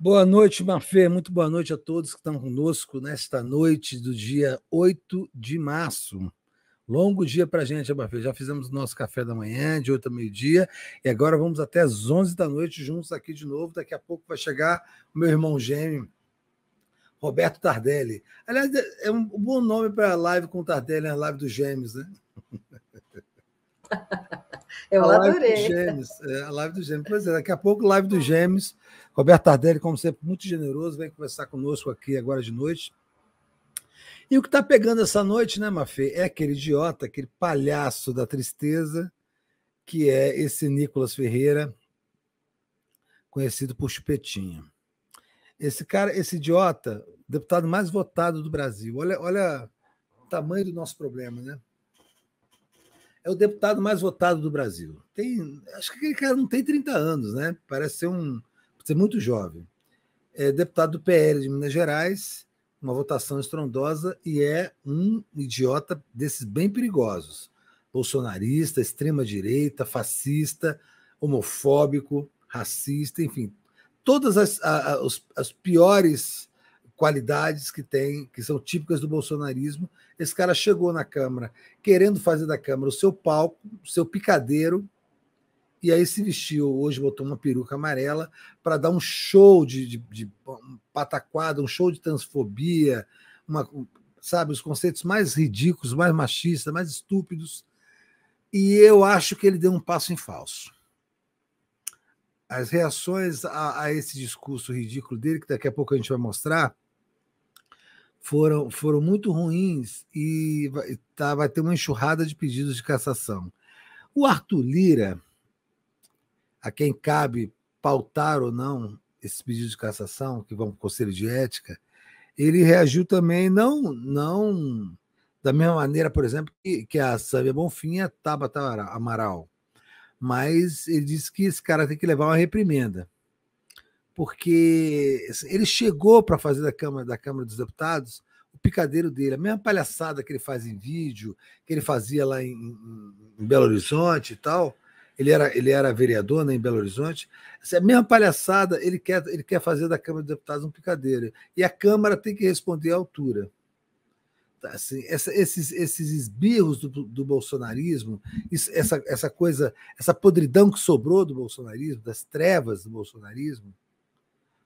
Boa noite, Mafê. Muito boa noite a todos que estão conosco nesta noite do dia 8 de março. Longo dia para a gente, Abafê. Já fizemos o nosso café da manhã, de 8 a meio-dia, e agora vamos até as 11 da noite juntos aqui de novo. Daqui a pouco vai chegar o meu irmão gêmeo, Roberto Tardelli. Aliás, é um bom nome para a live com o Tardelli, a né? live dos gêmeos, né? Eu a adorei. Live dos gêmeos, é, a live dos gêmeos. Pois é, daqui a pouco live dos gêmeos Roberto Tardelli, como sempre, muito generoso, vem conversar conosco aqui agora de noite. E o que está pegando essa noite, né, Mafê? É aquele idiota, aquele palhaço da tristeza, que é esse Nicolas Ferreira, conhecido por Chupetinha. Esse cara, esse idiota, deputado mais votado do Brasil. Olha, olha o tamanho do nosso problema, né? É o deputado mais votado do Brasil. Tem, acho que aquele cara não tem 30 anos, né? Parece ser um, é muito jovem. É deputado do PL de Minas Gerais, uma votação estrondosa e é um idiota desses bem perigosos. Bolsonarista, extrema-direita, fascista, homofóbico, racista, enfim, todas as, as, as piores qualidades que tem, que são típicas do bolsonarismo. Esse cara chegou na Câmara querendo fazer da Câmara o seu palco, o seu picadeiro, e aí se vestiu hoje, botou uma peruca amarela para dar um show de, de, de pataquada, um show de transfobia, uma, sabe, os conceitos mais ridículos, mais machistas, mais estúpidos. E eu acho que ele deu um passo em falso. As reações a, a esse discurso ridículo dele, que daqui a pouco a gente vai mostrar, foram, foram muito ruins e vai, tá, vai ter uma enxurrada de pedidos de cassação. O Arthur Lira, a quem cabe pautar ou não esse pedido de cassação, que vão para o Conselho de Ética, ele reagiu também não não da mesma maneira, por exemplo, que, que a Sâmia Bonfim estava Amaral. Mas ele disse que esse cara tem que levar uma reprimenda. Porque assim, ele chegou para fazer da Câmara, da Câmara dos Deputados o picadeiro dele, a mesma palhaçada que ele faz em vídeo, que ele fazia lá em, em Belo Horizonte e tal ele era, ele era vereador né, em Belo Horizonte. Essa é mesma palhaçada ele quer, ele quer fazer da Câmara dos Deputados um picadeiro. E a Câmara tem que responder à altura. Tá, assim, essa, esses, esses esbirros do, do bolsonarismo, isso, essa, essa coisa, essa podridão que sobrou do bolsonarismo, das trevas do bolsonarismo,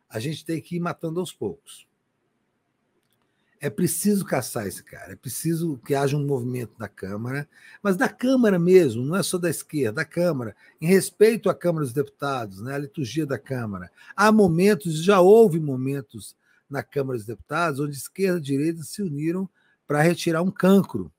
a gente tem que ir matando aos poucos. É preciso caçar esse cara, é preciso que haja um movimento da Câmara, mas da Câmara mesmo, não é só da esquerda, da Câmara, em respeito à Câmara dos Deputados, né, à liturgia da Câmara. Há momentos, já houve momentos na Câmara dos Deputados onde esquerda e direita se uniram para retirar um cancro.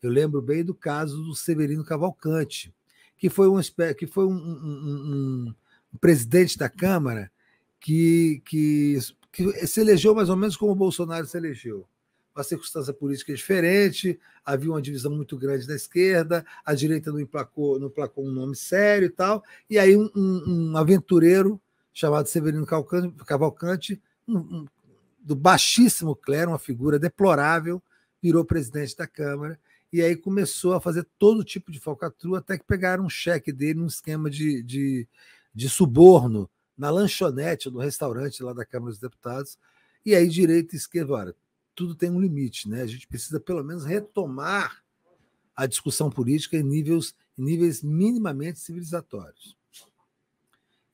Eu lembro bem do caso do Severino Cavalcante, que foi um, que foi um, um, um, um presidente da Câmara que, que que se elegeu mais ou menos como o Bolsonaro se elegeu. Uma circunstância política diferente, havia uma divisão muito grande na esquerda, a direita não emplacou, não emplacou um nome sério e tal, e aí um, um, um aventureiro chamado Severino Cavalcante, um, do baixíssimo clero, uma figura deplorável, virou presidente da Câmara, e aí começou a fazer todo tipo de falcatrua, até que pegaram um cheque dele num esquema de, de, de suborno na lanchonete, no restaurante lá da Câmara dos Deputados. E aí, direita e esquerda, olha, tudo tem um limite, né? A gente precisa pelo menos retomar a discussão política em níveis, em níveis minimamente civilizatórios.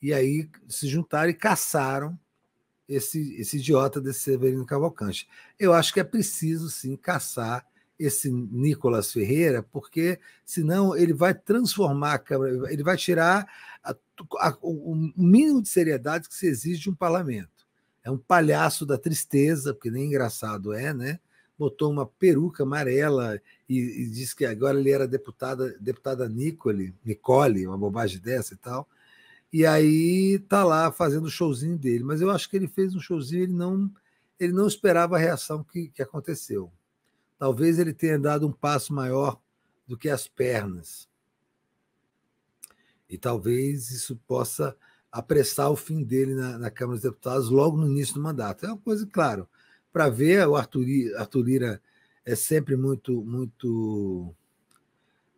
E aí se juntaram e caçaram esse, esse idiota desse Severino Cavalcante. Eu acho que é preciso, sim, caçar esse Nicolas Ferreira, porque senão ele vai transformar a Câmara, ele vai tirar a, a, o mínimo de seriedade que se exige de um parlamento. É um palhaço da tristeza, porque nem engraçado é, né? Botou uma peruca amarela e, e disse que agora ele era deputada, deputada Nicole, Nicole, uma bobagem dessa e tal. E aí tá lá fazendo o showzinho dele, mas eu acho que ele fez um showzinho, ele não ele não esperava a reação que, que aconteceu. Talvez ele tenha dado um passo maior do que as pernas. E talvez isso possa apressar o fim dele na, na Câmara dos Deputados logo no início do mandato. É uma coisa, claro, para ver, o Arthur, Arthur Lira é sempre muito, muito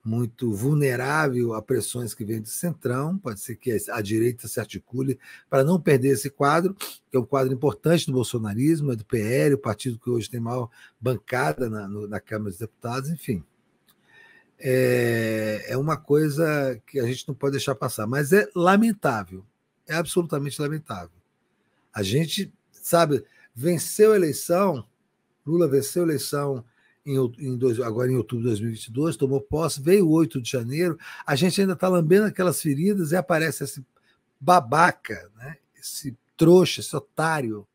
muito vulnerável a pressões que vêm do centrão, pode ser que a direita se articule para não perder esse quadro, que é um quadro importante do bolsonarismo, é do PL, o partido que hoje tem maior bancada na, no, na Câmara dos Deputados, enfim. É, é uma coisa que a gente não pode deixar passar, mas é lamentável, é absolutamente lamentável. A gente, sabe, venceu a eleição, Lula venceu a eleição em, em dois, agora em outubro de 2022, tomou posse, veio 8 de janeiro, a gente ainda está lambendo aquelas feridas e aparece esse babaca, né? esse trouxa, esse otário,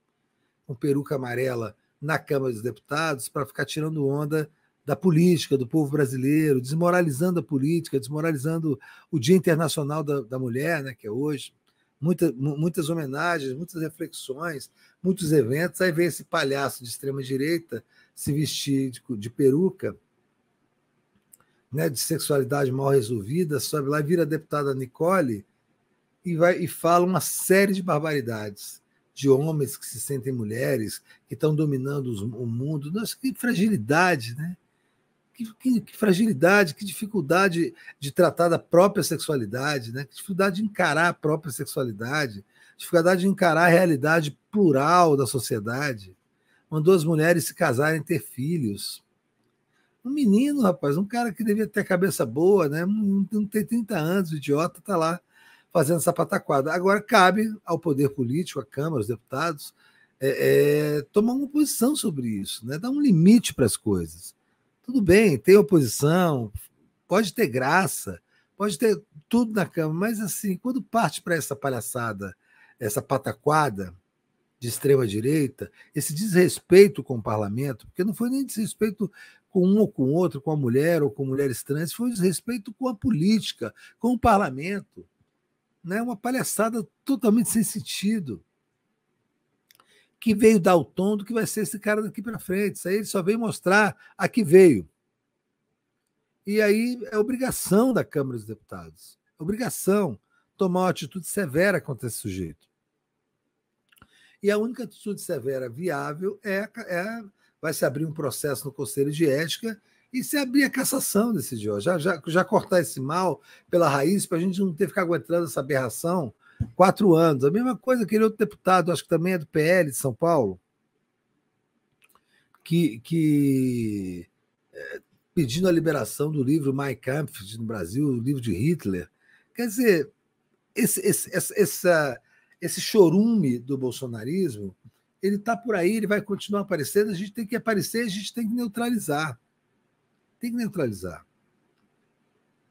com peruca amarela na Câmara dos Deputados para ficar tirando onda da política, do povo brasileiro, desmoralizando a política, desmoralizando o Dia Internacional da, da Mulher, né, que é hoje. Muita, muitas homenagens, muitas reflexões, muitos eventos. Aí vem esse palhaço de extrema-direita se vestir de, de peruca, né, de sexualidade mal resolvida, sobe lá, vira a deputada Nicole e, vai, e fala uma série de barbaridades de homens que se sentem mulheres, que estão dominando os, o mundo. Nossa, que fragilidade, né? Que, que, que, fragilidade, que dificuldade de tratar da própria sexualidade, né? que dificuldade de encarar a própria sexualidade, dificuldade de encarar a realidade plural da sociedade mandou as mulheres se casarem e ter filhos. Um menino, rapaz, um cara que devia ter cabeça boa, né? Não, tem 30 anos, o idiota, está lá fazendo essa pataquada. Agora cabe ao poder político, à Câmara, aos deputados, é, é, tomar uma posição sobre isso, né? dar um limite para as coisas. Tudo bem, tem oposição, pode ter graça, pode ter tudo na Câmara, mas assim, quando parte para essa palhaçada, essa pataquada, de extrema-direita, esse desrespeito com o parlamento, porque não foi nem desrespeito com um ou com outro, com a mulher ou com mulheres trans, foi um desrespeito com a política, com o parlamento. Né? Uma palhaçada totalmente sem sentido. Que veio dar o tom do que vai ser esse cara daqui para frente. Isso aí ele só veio mostrar a que veio. E aí é obrigação da Câmara dos Deputados, é obrigação tomar uma atitude severa contra esse sujeito. E a única atitude severa viável é, é vai se abrir um processo no Conselho de Ética e se abrir a cassação desse Dior. Já, já, já cortar esse mal pela raiz, para a gente não ter que ficar aguentando essa aberração quatro anos. A mesma coisa aquele outro deputado, acho que também é do PL de São Paulo, que, que é, pedindo a liberação do livro Mein Kampf no Brasil, o livro de Hitler. Quer dizer, esse, esse, essa, essa esse chorume do bolsonarismo, ele está por aí, ele vai continuar aparecendo, a gente tem que aparecer, a gente tem que neutralizar. Tem que neutralizar.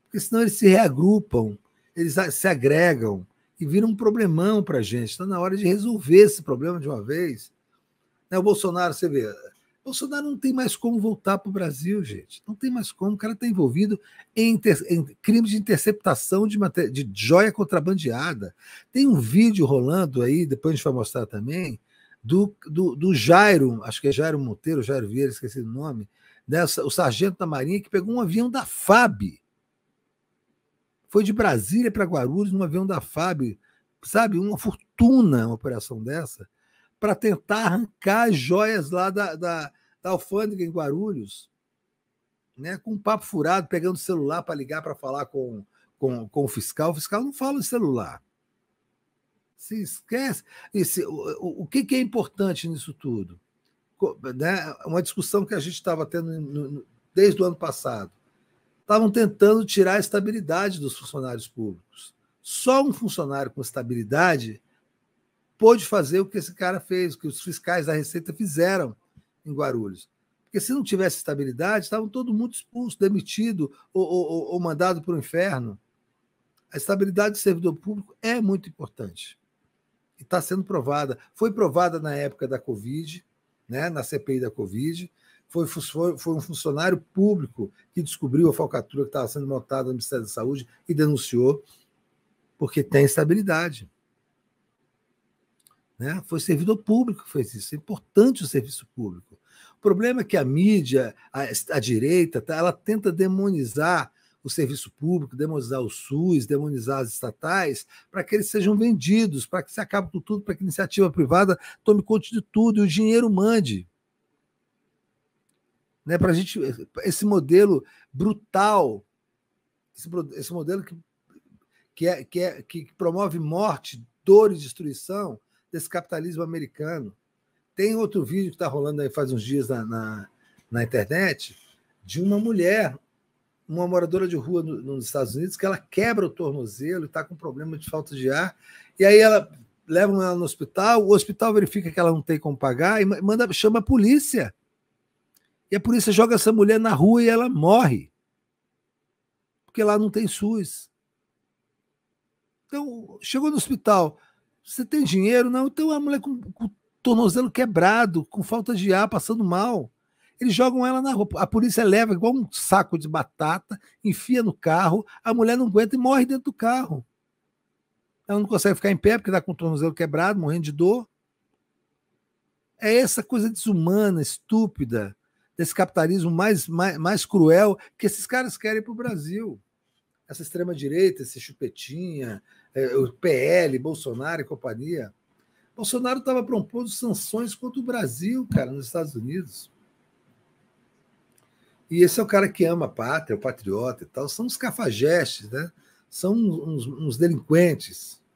Porque senão eles se reagrupam, eles se agregam e viram um problemão para a gente. Está na hora de resolver esse problema de uma vez. Né, o Bolsonaro, você vê, Bolsonaro não tem mais como voltar para o Brasil, gente. Não tem mais como. O cara está envolvido em, inter... em, crimes de interceptação de, de joia contrabandeada. Tem um vídeo rolando aí, depois a gente vai mostrar também, do, do, do Jairo, acho que é Jairo Monteiro, Jairo Vieira, esqueci o nome, né? o sargento da Marinha que pegou um avião da FAB. Foi de Brasília para Guarulhos num avião da FAB. Sabe, uma fortuna uma operação dessa para tentar arrancar as joias lá da, da, da tá alfândega em Guarulhos, né, com um papo furado, pegando o celular para ligar para falar com, com, com o fiscal. O fiscal não fala de celular. Se esquece. Esse, o, o que, que é importante nisso tudo? Né, uma discussão que a gente estava tendo no, no, desde o ano passado. Estavam tentando tirar a estabilidade dos funcionários públicos. Só um funcionário com estabilidade pôde fazer o que esse cara fez, o que os fiscais da Receita fizeram em Guarulhos. Porque se não tivesse estabilidade, estavam todo mundo expulso, demitido ou, ou, ou mandado para o inferno. A estabilidade do servidor público é muito importante. E está sendo provada. Foi provada na época da Covid, né, na CPI da Covid. Foi, foi, foi um funcionário público que descobriu a falcatrua que estava sendo montada no Ministério da Saúde e denunciou, porque tem estabilidade. Né? Foi servidor público que fez isso. É importante o serviço público. O problema é que a mídia, a, a direita, tá, ela tenta demonizar o serviço público, demonizar o SUS, demonizar as estatais, para que eles sejam vendidos, para que se acabe com tudo, para que a iniciativa privada tome conta de tudo e o dinheiro mande. Né, para a gente esse modelo brutal, esse, esse modelo que, que, é, que, é, que promove morte, dor e destruição, desse capitalismo americano. Tem outro vídeo que está rolando aí faz uns dias na, na, na, internet de uma mulher, uma moradora de rua no, nos Estados Unidos, que ela quebra o tornozelo e está com problema de falta de ar. E aí ela leva ela no hospital, o hospital verifica que ela não tem como pagar e manda chama a polícia. E a polícia joga essa mulher na rua e ela morre. Porque lá não tem SUS. Então, chegou no hospital, você tem dinheiro? Não. Então a mulher com, com o tornozelo quebrado, com falta de ar, passando mal. Eles jogam ela na rua. A polícia leva igual um saco de batata, enfia no carro, a mulher não aguenta e morre dentro do carro. Ela não consegue ficar em pé porque está com o tornozelo quebrado, morrendo de dor. É essa coisa desumana, estúpida, desse capitalismo mais, mais, mais cruel que esses caras querem para o Brasil essa extrema-direita, esse chupetinha, é, o PL, Bolsonaro e companhia. Bolsonaro estava propondo sanções contra o Brasil, cara, nos Estados Unidos. E esse é o cara que ama a pátria, o patriota e tal. São os cafajestes, né? São uns, uns delinquentes.